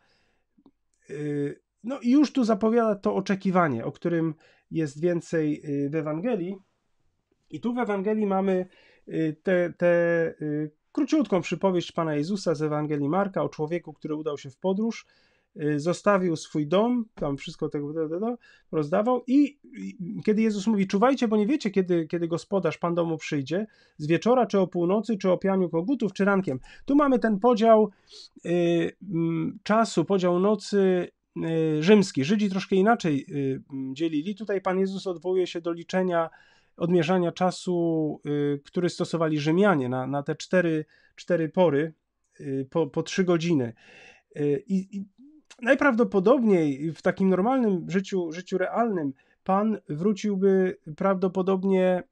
Speaker 1: Y, no i już tu zapowiada to oczekiwanie, o którym jest więcej y, w Ewangelii. I tu w Ewangelii mamy tę króciutką przypowieść Pana Jezusa z Ewangelii Marka o człowieku, który udał się w podróż Y, zostawił swój dom, tam wszystko tego rozdawał i kiedy Jezus mówi, czuwajcie, bo nie wiecie, kiedy, kiedy gospodarz, Pan domu przyjdzie, z wieczora, czy o północy, czy o pianiu kogutów, czy rankiem. Tu mamy ten podział y, mm, czasu, podział nocy y, rzymski. Żydzi troszkę inaczej y, mm, dzielili. Tutaj Pan Jezus odwołuje się do liczenia odmierzania czasu, y, który stosowali Rzymianie na, na te cztery, cztery pory, y, po, po trzy godziny. I, I, najprawdopodobniej w takim normalnym życiu, życiu realnym, Pan wróciłby prawdopodobnie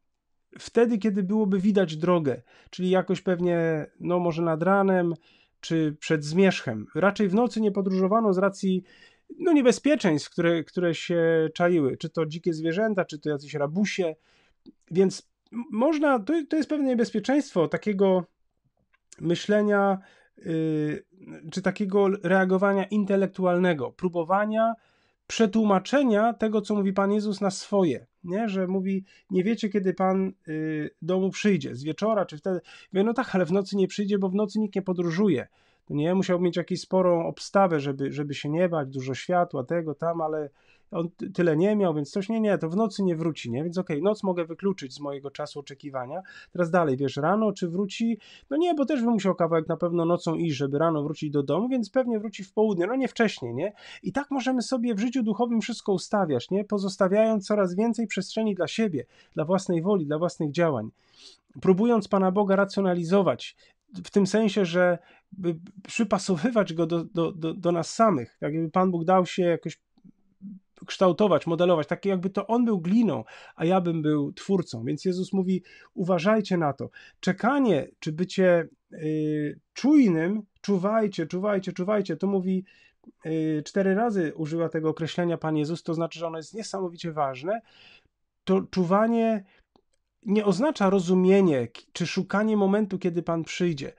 Speaker 1: wtedy, kiedy byłoby widać drogę, czyli jakoś pewnie, no może nad ranem, czy przed zmierzchem. Raczej w nocy nie podróżowano z racji no, niebezpieczeństw, które, które się czaiły, czy to dzikie zwierzęta, czy to jacyś rabusie, więc można, to, to jest pewne niebezpieczeństwo takiego myślenia Y, czy takiego reagowania intelektualnego, próbowania przetłumaczenia tego, co mówi Pan Jezus na swoje, nie? że mówi, nie wiecie, kiedy Pan y, domu przyjdzie, z wieczora czy wtedy. Mówię, no tak, ale w nocy nie przyjdzie, bo w nocy nikt nie podróżuje. No nie, musiał mieć jakąś sporą obstawę, żeby, żeby się nie bać, dużo światła, tego, tam, ale on tyle nie miał, więc coś, nie, nie, to w nocy nie wróci, nie? Więc okej, okay, noc mogę wykluczyć z mojego czasu oczekiwania. Teraz dalej, wiesz, rano czy wróci? No nie, bo też bym musiał kawałek na pewno nocą iść, żeby rano wrócić do domu, więc pewnie wróci w południe, no nie wcześniej, nie? I tak możemy sobie w życiu duchowym wszystko ustawiać, nie? Pozostawiając coraz więcej przestrzeni dla siebie, dla własnej woli, dla własnych działań. Próbując Pana Boga racjonalizować, w tym sensie, że przypasowywać go do, do, do, do nas samych. Jakby Pan Bóg dał się jakoś kształtować, modelować, takie jakby to on był gliną, a ja bym był twórcą. Więc Jezus mówi: uważajcie na to. Czekanie czy bycie y, czujnym, czuwajcie, czuwajcie, czuwajcie, to mówi y, cztery razy używa tego określenia Pan Jezus, to znaczy, że ono jest niesamowicie ważne. To czuwanie nie oznacza rozumienie czy szukanie momentu, kiedy Pan przyjdzie.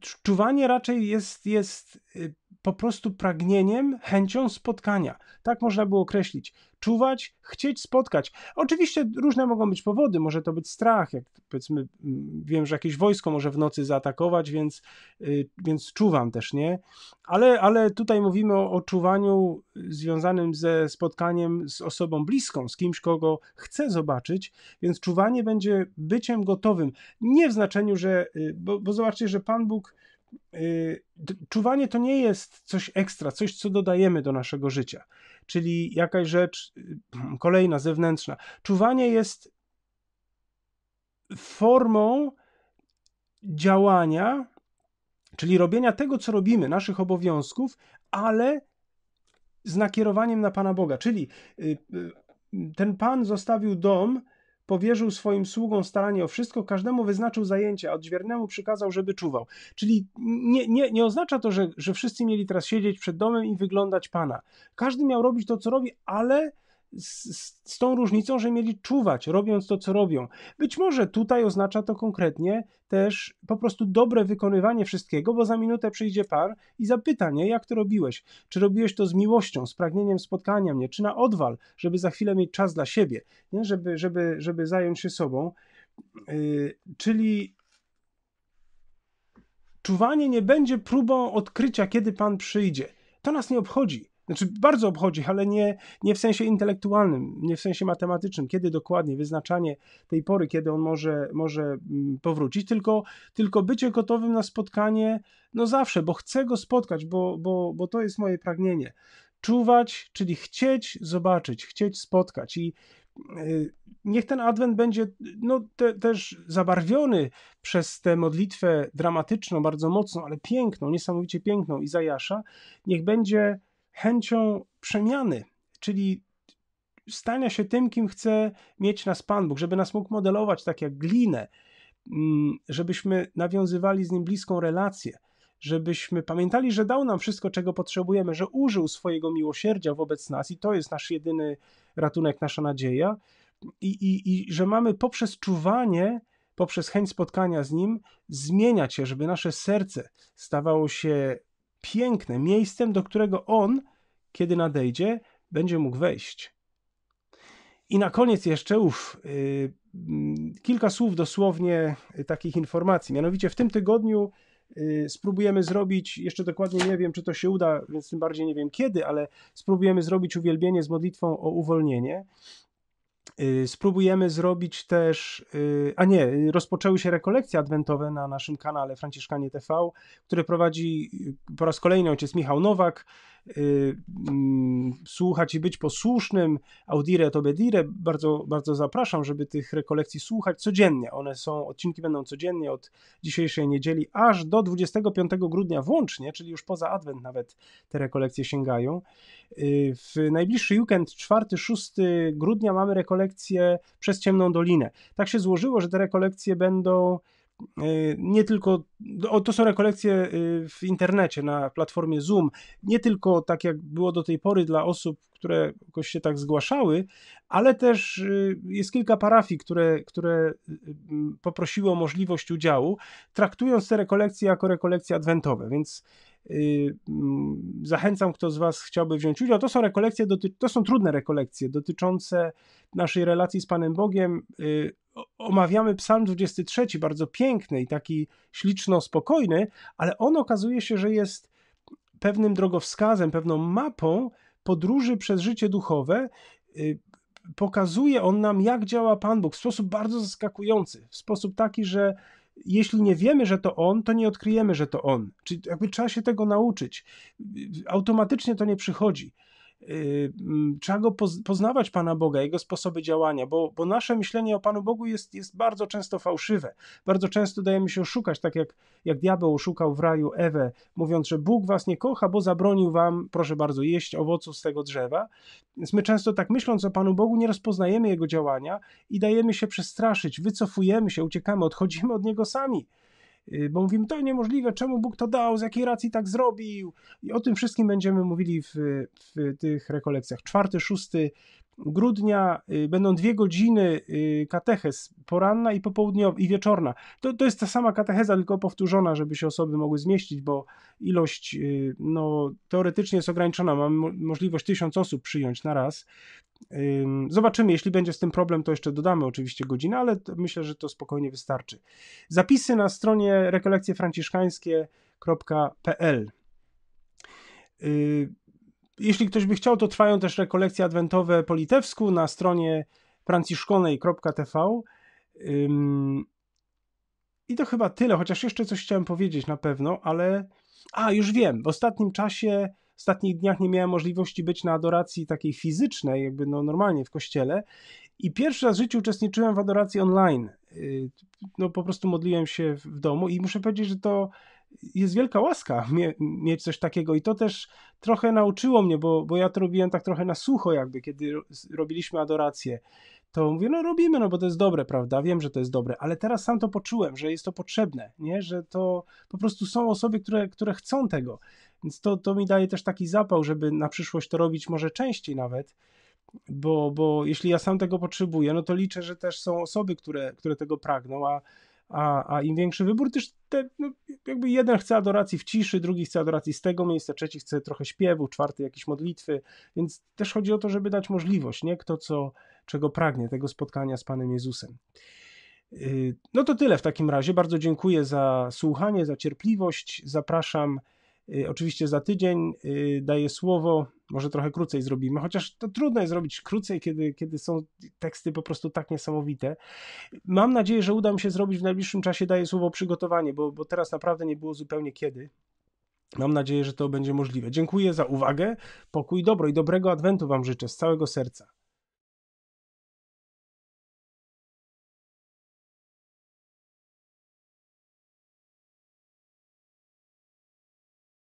Speaker 1: Czuwanie raczej jest, jest y, po prostu pragnieniem, chęcią spotkania. Tak można było określić. Czuwać, chcieć spotkać. Oczywiście różne mogą być powody, może to być strach, jak powiedzmy, mm, wiem, że jakieś wojsko może w nocy zaatakować, więc, y, więc czuwam też, nie? Ale, ale tutaj mówimy o, o czuwaniu y, związanym ze spotkaniem z osobą bliską, z kimś, kogo chcę zobaczyć, więc czuwanie będzie byciem gotowym. Nie w znaczeniu, że, y, bo, bo zobaczcie, że Pan Bóg Y, czuwanie to nie jest coś ekstra, coś, co dodajemy do naszego życia, czyli jakaś rzecz y, kolejna, zewnętrzna. Czuwanie jest formą działania, czyli robienia tego, co robimy, naszych obowiązków, ale z nakierowaniem na Pana Boga. Czyli y, ten Pan zostawił dom powierzył swoim sługom staranie o wszystko, każdemu wyznaczył zajęcia, a odźwiernemu przykazał, żeby czuwał. Czyli nie, nie, nie oznacza to, że, że wszyscy mieli teraz siedzieć przed domem i wyglądać pana. Każdy miał robić to, co robi, ale z, z, tą różnicą, że mieli czuwać, robiąc to, co robią. Być może tutaj oznacza to konkretnie też po prostu dobre wykonywanie wszystkiego, bo za minutę przyjdzie par i zapyta, nie, jak to robiłeś? Czy robiłeś to z miłością, z pragnieniem spotkania mnie, czy na odwal, żeby za chwilę mieć czas dla siebie, nie? Żeby, żeby, żeby zająć się sobą. Yy, czyli czuwanie nie będzie próbą odkrycia, kiedy pan przyjdzie. To nas nie obchodzi znaczy, bardzo obchodzi, ale nie, nie w sensie intelektualnym, nie w sensie matematycznym, kiedy dokładnie wyznaczanie tej pory, kiedy on może, może mm, powrócić, tylko, tylko bycie gotowym na spotkanie, no zawsze, bo chcę go spotkać, bo, bo, bo to jest moje pragnienie. Czuwać, czyli chcieć zobaczyć, chcieć spotkać. I y, niech ten adwent będzie no, te, też zabarwiony przez tę modlitwę dramatyczną, bardzo mocną, ale piękną, niesamowicie piękną Izajasza. Niech będzie chęcią przemiany, czyli stania się tym, kim chce mieć nas Pan Bóg, żeby nas mógł modelować tak jak glinę, mm, żebyśmy nawiązywali z Nim bliską relację, żebyśmy pamiętali, że dał nam wszystko, czego potrzebujemy, że użył swojego miłosierdzia wobec nas i to jest nasz jedyny ratunek, nasza nadzieja i, i, i że mamy poprzez czuwanie, poprzez chęć spotkania z Nim zmieniać się, żeby nasze serce stawało się piękne, miejscem, do którego on, kiedy nadejdzie, będzie mógł wejść. I na koniec jeszcze ów, yy, mm, kilka słów dosłownie y, takich informacji. Mianowicie w tym tygodniu yy, spróbujemy zrobić, jeszcze dokładnie nie wiem, czy to się uda, więc tym bardziej nie wiem kiedy, ale spróbujemy zrobić uwielbienie z modlitwą o uwolnienie. Y, spróbujemy zrobić też, y, a nie, rozpoczęły się rekolekcje adwentowe na naszym kanale Franciszkanie TV, które prowadzi y, po raz kolejny ojciec Michał Nowak. Y, mm, słuchać i być posłusznym. Audire to bedire. Bardzo, bardzo zapraszam, żeby tych rekolekcji słuchać codziennie. One są, odcinki będą codziennie od dzisiejszej niedzieli aż do 25 grudnia włącznie, czyli już poza adwent nawet te rekolekcje sięgają. Y, w najbliższy weekend, 4-6 grudnia mamy rekolekcje przez Ciemną Dolinę. Tak się złożyło, że te rekolekcje będą Y, nie tylko, to są rekolekcje y, w internecie, na platformie Zoom, nie tylko tak jak było do tej pory dla osób, które jakoś się tak zgłaszały, ale też y, jest kilka parafii, które, które poprosiły o możliwość udziału, traktując te rekolekcje jako rekolekcje adwentowe, więc mm, Zachęcam, kto z Was chciałby wziąć udział. To są rekolekcje, doty- to są trudne rekolekcje dotyczące naszej relacji z Panem Bogiem, omawiamy Psalm 23, bardzo piękny i taki śliczno spokojny, ale on okazuje się, że jest pewnym drogowskazem, pewną mapą podróży przez życie duchowe. Y, pokazuje on nam, jak działa Pan Bóg w sposób bardzo zaskakujący, w sposób taki, że jeśli nie wiemy, że to On, to nie odkryjemy, że to On. Czyli jakby trzeba się tego nauczyć. Y, y, automatycznie to nie przychodzi. Y, trzeba go poznawać Pana Boga, Jego sposoby działania, bo, bo nasze myślenie o Panu Bogu jest, jest bardzo często fałszywe. Bardzo często dajemy się oszukać, tak jak, jak diabeł oszukał w raju Ewę, mówiąc, że Bóg was nie kocha, bo zabronił wam, proszę bardzo, jeść owoców z tego drzewa. Więc my często tak myśląc o Panu Bogu, nie rozpoznajemy Jego działania i dajemy się przestraszyć, wycofujemy się, uciekamy, odchodzimy od Niego sami. Y, bo mówimy, to niemożliwe, czemu Bóg to dał, z jakiej racji tak zrobił. I o tym wszystkim będziemy mówili w, w tych rekolekcjach. Czwarty, szósty grudnia y, będą dwie godziny y, kateches, poranna i popołudniowa i wieczorna. To, to jest ta sama katecheza, tylko powtórzona, żeby się osoby mogły zmieścić, bo ilość y, no, teoretycznie jest ograniczona. Mamy możliwość tysiąc osób przyjąć na raz. Zobaczymy, jeśli będzie z tym problem, to jeszcze dodamy oczywiście godzinę, ale myślę, że to spokojnie wystarczy. Zapisy na stronie rekolekcjefranciszkańskie.pl jeśli ktoś by chciał, to trwają też rekolekcje adwentowe po litewsku na stronie franciszkonej.tv. I to chyba tyle, chociaż jeszcze coś chciałem powiedzieć na pewno, ale. A, już wiem, w ostatnim czasie, w ostatnich dniach nie miałem możliwości być na adoracji takiej fizycznej, jakby no normalnie w kościele. I pierwszy raz w życiu uczestniczyłem w adoracji online. Y, no po prostu modliłem się w domu i muszę powiedzieć, że to jest wielka łaska mie mieć coś takiego i to też trochę nauczyło mnie, bo, bo ja to robiłem tak trochę na sucho jakby, kiedy robiliśmy adorację, to mówię, no robimy, no bo to jest dobre, prawda, wiem, że to jest dobre, ale teraz sam to poczułem, że jest to potrzebne, nie, że to po prostu są osoby, które, które chcą tego, więc to, to mi daje też taki zapał, żeby na przyszłość to robić może częściej nawet, bo, bo jeśli ja sam tego potrzebuję, no to liczę, że też są osoby, które, które tego pragną, a a, a im większy wybór, też te, no, jakby jeden chce adoracji w ciszy, drugi chce adoracji z tego miejsca, trzeci chce trochę śpiewu, czwarty jakieś modlitwy, więc też chodzi o to, żeby dać możliwość, nie? Kto co, czego pragnie, tego spotkania z Panem Jezusem. Y, no to tyle w takim razie. Bardzo dziękuję za słuchanie, za cierpliwość. Zapraszam Y, oczywiście za tydzień y, daję słowo, może trochę krócej zrobimy, chociaż to trudno jest zrobić krócej, kiedy, kiedy są teksty po prostu tak niesamowite. Mam nadzieję, że uda mi się zrobić w najbliższym czasie, daję słowo przygotowanie, bo, bo teraz naprawdę nie było zupełnie kiedy. Mam nadzieję, że to będzie możliwe. Dziękuję za uwagę, pokój, dobro i dobrego adwentu Wam życzę z całego serca.